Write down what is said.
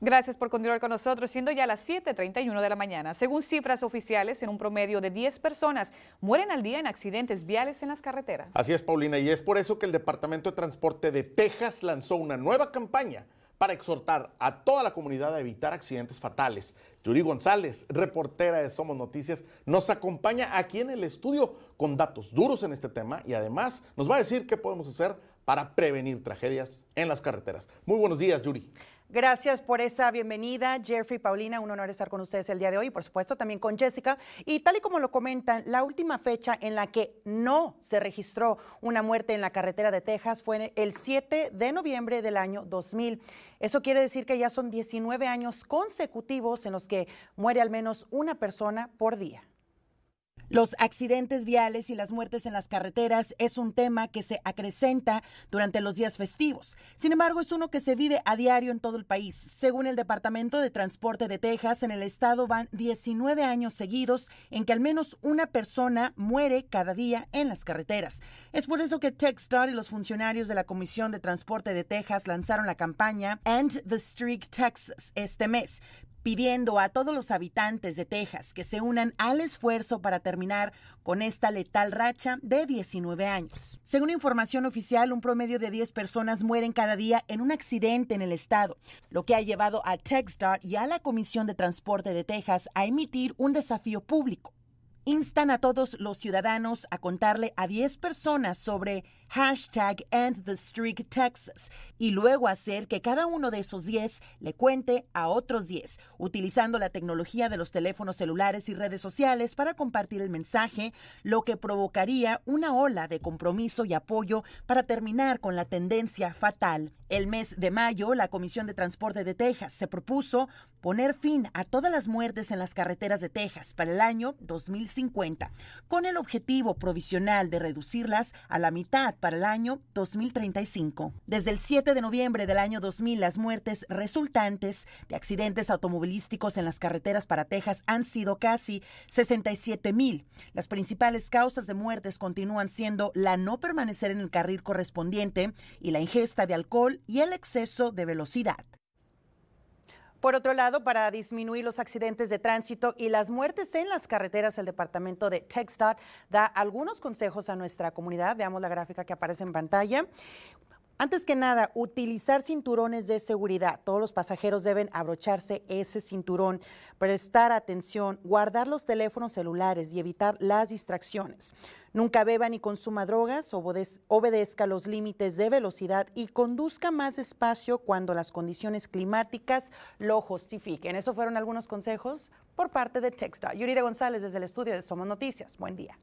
Gracias por continuar con nosotros, siendo ya las 7.31 de la mañana. Según cifras oficiales, en un promedio de 10 personas mueren al día en accidentes viales en las carreteras. Así es, Paulina, y es por eso que el Departamento de Transporte de Texas lanzó una nueva campaña para exhortar a toda la comunidad a evitar accidentes fatales. Yuri González, reportera de Somos Noticias, nos acompaña aquí en el estudio con datos duros en este tema y además nos va a decir qué podemos hacer para prevenir tragedias en las carreteras. Muy buenos días, Yuri. Gracias por esa bienvenida, Jeffrey, Paulina, un honor estar con ustedes el día de hoy, por supuesto también con Jessica. Y tal y como lo comentan, la última fecha en la que no se registró una muerte en la carretera de Texas fue el 7 de noviembre del año 2000. Eso quiere decir que ya son 19 años consecutivos en los que muere al menos una persona por día. Los accidentes viales y las muertes en las carreteras es un tema que se acrecenta durante los días festivos. Sin embargo, es uno que se vive a diario en todo el país. Según el Departamento de Transporte de Texas, en el estado van 19 años seguidos en que al menos una persona muere cada día en las carreteras. Es por eso que TechStar y los funcionarios de la Comisión de Transporte de Texas lanzaron la campaña End the Streak Texas este mes pidiendo a todos los habitantes de Texas que se unan al esfuerzo para terminar con esta letal racha de 19 años. Según información oficial, un promedio de 10 personas mueren cada día en un accidente en el estado, lo que ha llevado a TxDOT y a la Comisión de Transporte de Texas a emitir un desafío público instan a todos los ciudadanos a contarle a 10 personas sobre hashtag And the street Texas y luego hacer que cada uno de esos 10 le cuente a otros 10, utilizando la tecnología de los teléfonos celulares y redes sociales para compartir el mensaje, lo que provocaría una ola de compromiso y apoyo para terminar con la tendencia fatal. El mes de mayo, la Comisión de Transporte de Texas se propuso poner fin a todas las muertes en las carreteras de Texas para el año 2050, con el objetivo provisional de reducirlas a la mitad para el año 2035. Desde el 7 de noviembre del año 2000, las muertes resultantes de accidentes automovilísticos en las carreteras para Texas han sido casi 67 mil. Las principales causas de muertes continúan siendo la no permanecer en el carril correspondiente y la ingesta de alcohol y el exceso de velocidad. Por otro lado, para disminuir los accidentes de tránsito y las muertes en las carreteras, el departamento de TxDOT da algunos consejos a nuestra comunidad. Veamos la gráfica que aparece en pantalla. Antes que nada, utilizar cinturones de seguridad. Todos los pasajeros deben abrocharse ese cinturón, prestar atención, guardar los teléfonos celulares y evitar las distracciones. Nunca beba ni consuma drogas, obedezca los límites de velocidad y conduzca más espacio cuando las condiciones climáticas lo justifiquen. Esos fueron algunos consejos por parte de Texta. Yurida González desde el estudio de Somos Noticias. Buen día.